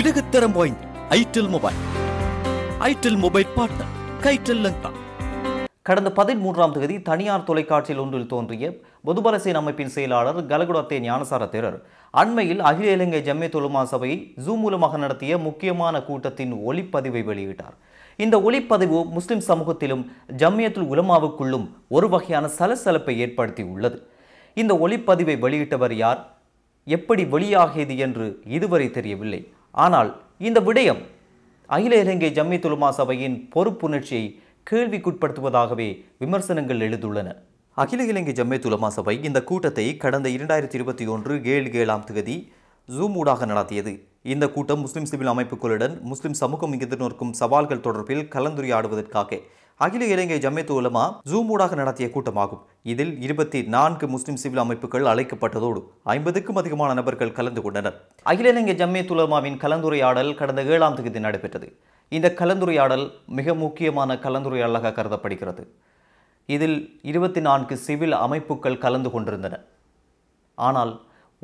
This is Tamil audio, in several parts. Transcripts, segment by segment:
உலகத்தரம் வாய்ந்த itel mobile itel mobile partner கைடெல் லங்கா கடந்த பதிமூன்றாம் தேதி தனியார் தொலைக்காட்சியில் ஒன்றில் தோன்றிய பொதுபலசேன் அமைப்பின் செயலாளர் கலகுடத்தே ஞானசார தேரர் அண்மையில் அகில இலங்கை ஜம்மே தொலுமா சபையை ஜூம் மூலமாக நடத்திய முக்கியமான கூட்டத்தின் ஒளிப்பதிவை வெளியிட்டார் இந்த ஒளிப்பதிவு முஸ்லிம் சமூகத்திலும் ஜம்மியத்துல் உலமாவுக்குள்ளும் ஒரு வகையான சலசலப்பை ஏற்படுத்தி உள்ளது இந்த ஒளிப்பதிவை வெளியிட்டவர் யார் எப்படி வெளியாகியது என்று இதுவரை தெரியவில்லை ஆனால் இந்த விடயம் அகில இலங்கை ஜம்மி துலுமா சபையின் பொறுப்புணர்ச்சியை கேள்விக்குட்படுத்துவதாகவே விமர்சனங்கள் எழுந்துள்ளன அகில இலங்கை ஜம்மி துலுமா சபை இந்த கூட்டத்தை கடந்த இரண்டாயிரத்தி இருபத்தி ஒன்று ஏழு ஏழாம் தேதி ஜூம் ஊடாக நடத்தியது இந்த கூட்டம் முஸ்லிம் சிவில் அமைப்புகளுடன் முஸ்லிம் சமூகம் எதிர்நோக்கும் சவால்கள் தொடர்பில் கலந்துரையாடுவதற்காக அகில இலங்கை ஜம்மியத்து உலமா ஜூமூடாக நடத்திய கூட்டமாகும் இதில் இருபத்தி நான்கு முஸ்லிம் சிவில் அமைப்புகள் அழைக்கப்பட்டதோடு ஐம்பதுக்கும் அதிகமான நபர்கள் கலந்து கொண்டனர் அகில இலங்கை ஜம்மியத்து உலமாவின் கலந்துரையாடல் கடந்த ஏழாம் தேதி நடைபெற்றது இந்த கலந்துரையாடல் மிக முக்கியமான கலந்துரையாடலாக கருதப்படுகிறது இதில் இருபத்தி நான்கு சிவில் அமைப்புகள் கலந்து கொண்டிருந்தன ஆனால்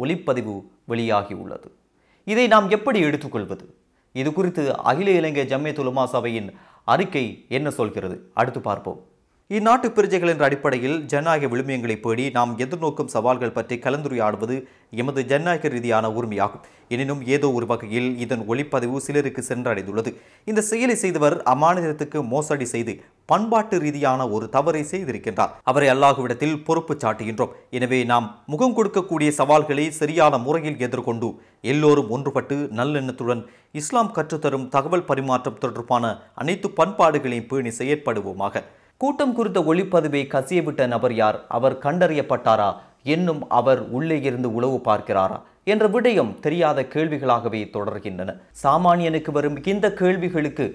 ஒளிப்பதிவு வெளியாகியுள்ளது இதை நாம் எப்படி எடுத்துக்கொள்வது இது குறித்து அகில இலங்கை ஜம்மியத் உலமா சபையின் அறிக்கை என்ன சொல்கிறது அடுத்து பார்ப்போம் இந்நாட்டு பிரஜைகள் என்ற அடிப்படையில் ஜனநாயக விழுமியங்களை பேடி நாம் எதிர்நோக்கும் சவால்கள் பற்றி கலந்துரையாடுவது எமது ஜனநாயக ரீதியான உரிமையாகும் எனினும் ஏதோ ஒரு வகையில் இதன் ஒளிப்பதிவு சிலருக்கு சென்றடைந்துள்ளது இந்த செயலை செய்தவர் அம்மாநிலத்துக்கு மோசடி செய்து பண்பாட்டு ரீதியான ஒரு தவறை செய்திருக்கின்றார் அவரை அல்லாஹுவிடத்தில் பொறுப்பு சாட்டுகின்றோம் எனவே நாம் முகம் கொடுக்கக்கூடிய சவால்களை சரியான முறையில் எதிர்கொண்டு எல்லோரும் ஒன்றுபட்டு நல்லெண்ணத்துடன் இஸ்லாம் கற்றுத்தரும் தகவல் பரிமாற்றம் தொடர்பான அனைத்து பண்பாடுகளையும் பேணி செயற்படுவோமாக கூட்டம் குறித்த ஒளிப்பதிவை கசியவிட்ட நபர் யார் அவர் கண்டறியப்பட்டாரா என்னும் அவர் உள்ளே இருந்து உளவு பார்க்கிறாரா என்ற விடயம் தெரியாத கேள்விகளாகவே தொடர்கின்றன சாமானியனுக்கு வரும் இந்த கேள்விகளுக்கு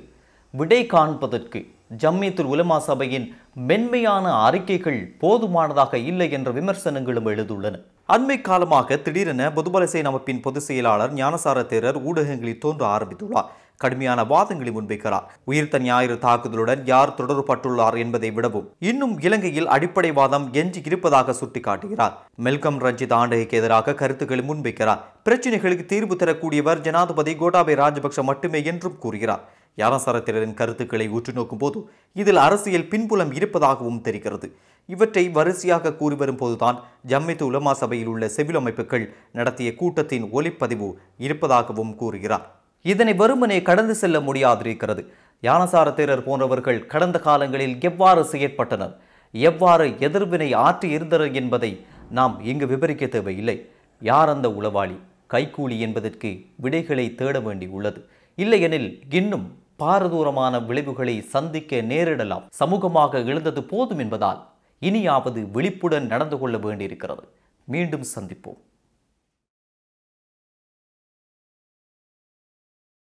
விடை காண்பதற்கு ஜம்மீத்துல் உலமா சபையின் மென்மையான அறிக்கைகள் போதுமானதாக இல்லை என்ற விமர்சனங்களும் எழுதுள்ளன அண்மை காலமாக திடீரென பொதுபலசேன அமைப்பின் பொதுச் செயலாளர் ஞானசார தேரர் ஊடகங்களில் தோன்ற ஆரம்பித்துள்ளார் கடுமையான வாதங்களை முன்வைக்கிறார் உயிர்த்த ஞாயிறு தாக்குதலுடன் யார் தொடர்பட்டுள்ளார் என்பதை விடவும் இன்னும் இலங்கையில் அடிப்படை வாதம் எஞ்சி இருப்பதாக சுட்டிக்காட்டுகிறார் மெல்கம் ரஞ்சித் ஆண்டகைக்கு எதிராக கருத்துக்களை முன்வைக்கிறார் பிரச்சினைகளுக்கு தீர்வு தரக்கூடியவர் ஜனாதிபதி கோட்டாபய ராஜபக்ஷ மட்டுமே என்றும் கூறுகிறார் யாராசாரத்தினரின் கருத்துக்களை உற்று போது இதில் அரசியல் பின்புலம் இருப்பதாகவும் தெரிகிறது இவற்றை வரிசையாக கூறி வரும்போதுதான் ஜம்மித்து உலமா சபையில் உள்ள செவில் அமைப்புகள் நடத்திய கூட்டத்தின் ஒலிப்பதிவு இருப்பதாகவும் கூறுகிறார் இதனை வெறுமனே கடந்து செல்ல முடியாதிருக்கிறது யானசாரத்திரர் போன்றவர்கள் கடந்த காலங்களில் எவ்வாறு செயற்பட்டனர் எவ்வாறு எதிர்வினை ஆற்றி இருந்தனர் என்பதை நாம் இங்கு விவரிக்க தேவையில்லை யார் அந்த உளவாளி கைக்கூலி என்பதற்கு விடைகளை தேட வேண்டி உள்ளது இல்லையெனில் இன்னும் பாரதூரமான விளைவுகளை சந்திக்க நேரிடலாம் சமூகமாக எழுந்தது போதும் என்பதால் இனியாவது விழிப்புடன் நடந்து கொள்ள வேண்டியிருக்கிறது மீண்டும் சந்திப்போம்